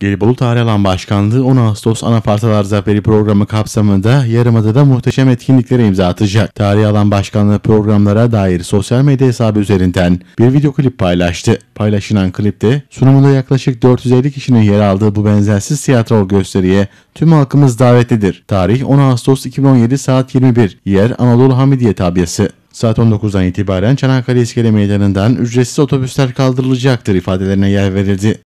Gelibolu Geribulut Aralan Başkanlığı 10 Ağustos Anapartalar Zaferi Programı kapsamında Yarımada'da muhteşem etkinliklere imza atacak. Tarihi alan başkanlığı programlara dair sosyal medya hesabı üzerinden bir video klip paylaştı. Paylaşılan klipte sunumunda yaklaşık 450 kişinin yer aldığı bu benzersiz tiyatro gösteriye tüm halkımız davetlidir. Tarih 10 Ağustos 2017 saat 21. Yer Anadolu Hamidiye Tabyası. Saat 19'dan itibaren Çanakkale İskele Meydanı'ndan ücretsiz otobüsler kaldırılacaktır ifadelerine yer verildi.